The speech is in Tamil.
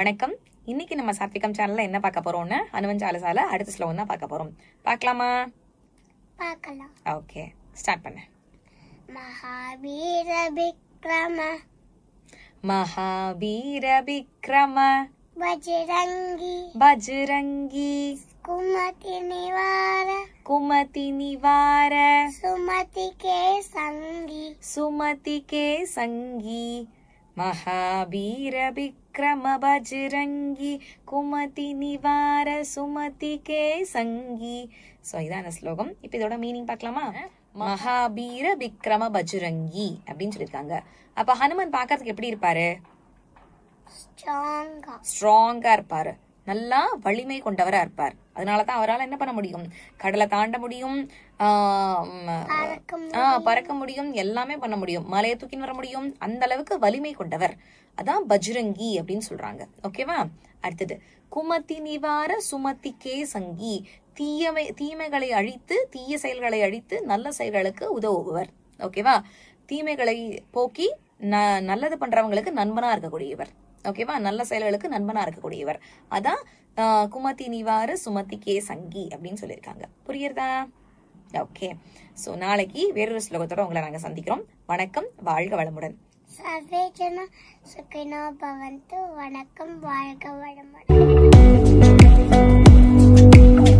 வணக்கம் இன்னைக்கு நம்ம சாத்விகம் சேனல்ல என்ன பார்க்க போறோம்னா அனுவன் சாலசால அடுத்த ஸ்லோகம் தான் பார்க்க போறோம் பார்க்கலாமா பார்க்கலாம் ஓகே ஸ்டார்ட் பண்ண மகாவீர விக்ரம மகாவீர விக்ரம பஜரங்கி பஜரங்கி குமதி நிவார குமதி நிவார சுமதி கே சங்கி சுமதி கே சங்கி மகாவீர விக்ரம क्रम बजरङ्गी குமதி நிவார சுமதி கே சங்கி சோ இதான் இந்த ஸ்லோகம் இப்ப இதோட மீனிங் பார்க்கலாமா மகாபீர விக்ரம பஜுரங்கி அப்படின்னு சொல்லியிருக்காங்க அப்ப ஹனுமன் பாக்குறதுக்கு எப்படி இருப்பாரு ஸ்ட்ராங்கா இருப்பாரு நல்லா வலிமை கொண்டவராக இருப்பார் அதனால தான் அவரால் என்ன பண்ண முடியும் கடலை தாண்ட முடியும் பறக்க முடியும் எல்லாமே பண்ண முடியும் மலையை தூக்கின்னு வர முடியும் அந்த அளவுக்கு வலிமை கொண்டவர் அதான் பஜ்ரங்கி அப்படின்னு சொல்றாங்க ஓகேவா அடுத்தது குமதி நிவார சுமதி கே சங்கி தீயமை தீமைகளை அழித்து தீய செயல்களை அழித்து நல்ல செயல்களுக்கு உதவுபவர் ஓகேவா தீமைகளை போக்கி ந நல்லது பண்றவங்களுக்கு நண்பனா இருக்கக்கூடியவர் ஓகேவா நல்ல செயல்களுக்கு நண்பனா இருக்கக்கூடியவர் அதான் குமதி நிவாறு சுமதி கே சங்கி அப்படின்னு சொல்லியிருக்காங்க புரியுறதா ஓகே சோ நாளைக்கு வேறொரு ஸ்லோகத்தோட உங்களை நாங்க சந்திக்கிறோம் வணக்கம் வாழ்க வளமுடன் சர்வே ஜன சுகினோ பவந்து வணக்கம் வாழ்க வளமுடன்